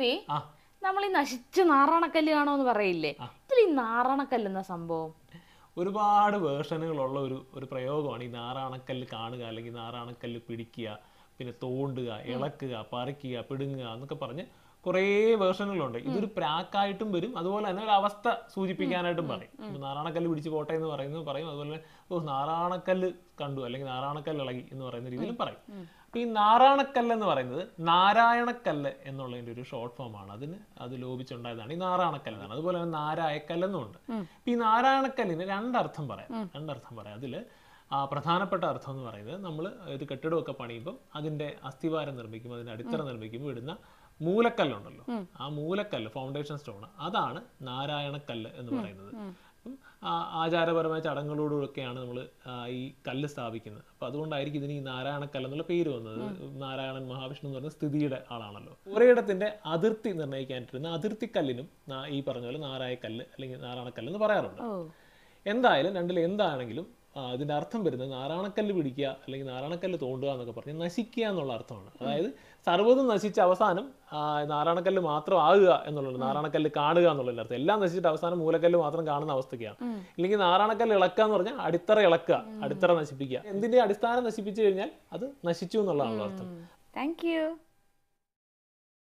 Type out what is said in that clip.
ദേവി നമ്മൾ ഈ നശിച്ച് നാറാണക്കല്ല് എന്ന് പറയില്ലേ ഇതിൽ ഈ എന്ന സംഭവം ഒരുപാട് വേർഷനുകളുള്ള ഒരു ഒരു പ്രയോഗമാണ് ഈ നാറാണക്കല്ല് കാണുക അല്ലെങ്കിൽ നാറാണക്കല്ല് പിടിക്കുക പിന്നെ തോണ്ടുക ഇളക്കുക പറിക്കുക പിടുങ്ങുക എന്നൊക്കെ പറഞ്ഞ് കുറേ വേർഷനുകളുണ്ട് ഇതൊരു പ്രാക്കായിട്ടും വരും അതുപോലെ തന്നെ ഒരു അവസ്ഥ സൂചിപ്പിക്കാനായിട്ടും പറയും നാരായണക്കല്ല് പിടിച്ച് പോട്ടെ എന്ന് പറയുന്നത് പറയും അതുപോലെ ഓ നാരായണക്കല്ല് കണ്ടു അല്ലെങ്കിൽ നാരായണക്കല്ല് ഇളകി എന്ന് പറയുന്ന രീതിയിലും പറയും അപ്പൊ ഈ നാരായണക്കല്ല് എന്ന് പറയുന്നത് നാരായണക്കല്ല് എന്നുള്ളതിന്റെ ഒരു ഷോർട്ട് ഫോം ആണ് അതിന് അത് ലോപിച്ചുണ്ടായതാണ് ഈ നാരായണക്കല്ലാണ് അതുപോലെ തന്നെ നാരായക്കല്ലെന്നുണ്ട് ഉണ്ട് ഈ നാരായണക്കല്ലിന് രണ്ടർത്ഥം പറയാം രണ്ടർത്ഥം പറയാം ആ പ്രധാനപ്പെട്ട അർത്ഥം എന്ന് പറയുന്നത് നമ്മൾ ഒരു കെട്ടിടമൊക്കെ പണിയുമ്പോൾ അതിന്റെ അസ്ഥിവാരം നിർമ്മിക്കുമ്പോൾ അതിന്റെ അടിത്തറ നിർമ്മിക്കുമ്പോൾ ഇടുന്ന മൂലക്കല്ലുണ്ടല്ലോ ആ മൂലക്കല്ല് ഫൗണ്ടേഷൻ സ്റ്റോൺ അതാണ് നാരായണക്കല്ല് എന്ന് പറയുന്നത് ആചാരപരമായ ചടങ്ങുകളോടൊക്കെയാണ് നമ്മൾ ഈ കല്ല് സ്ഥാപിക്കുന്നത് അപ്പം അതുകൊണ്ടായിരിക്കും ഇതിന് ഈ നാരായണക്കല്ല് എന്നുള്ള പേര് വന്നത് നാരായണൻ മഹാവിഷ്ണു എന്ന് പറയുന്ന സ്ഥിതിയുടെ ആളാണല്ലോ ഒരേയിടത്തിൻ്റെ അതിർത്തി നിർണ്ണയിക്കാനിട്ടിരുന്ന അതിർത്തിക്കല്ലിനും ഈ പറഞ്ഞ പോലെ നാരായക്കല്ല് അല്ലെങ്കിൽ നാരായണക്കല്ല് എന്ന് പറയാറുണ്ട് എന്തായാലും രണ്ടിൽ എന്താണെങ്കിലും അതിൻ്റെ അർത്ഥം വരുന്നത് നാരായണക്കല്ല് പിടിക്കുക അല്ലെങ്കിൽ നാരായണക്കല്ല് തോണ്ടുക എന്നൊക്കെ പറഞ്ഞ് നശിക്കുക എന്നുള്ള അർത്ഥമാണ് അതായത് സർവ്വതും നശിച്ച് അവസാനം നാരായണക്കല്ല് മാത്രം ആകുക എന്നുള്ളത് നാരായണക്കല്ല് കാണുക എന്നുള്ള അർത്ഥം എല്ലാം നശിച്ചിട്ട് അവസാനം മൂലക്കല്ല് മാത്രം കാണുന്ന അവസ്ഥയ്ക്കാണ് ഇല്ലെങ്കിൽ നാരായണക്കല്ല് ഇളക്കുക എന്ന് പറഞ്ഞാൽ അടിത്തറ ഇളക്കുക അടിത്തറ നശിപ്പിക്കുക എന്തിന്റെ അടിസ്ഥാനം നശിപ്പിച്ചു കഴിഞ്ഞാൽ അത് നശിച്ചു എന്നുള്ളതാണ് അർത്ഥം താങ്ക് യു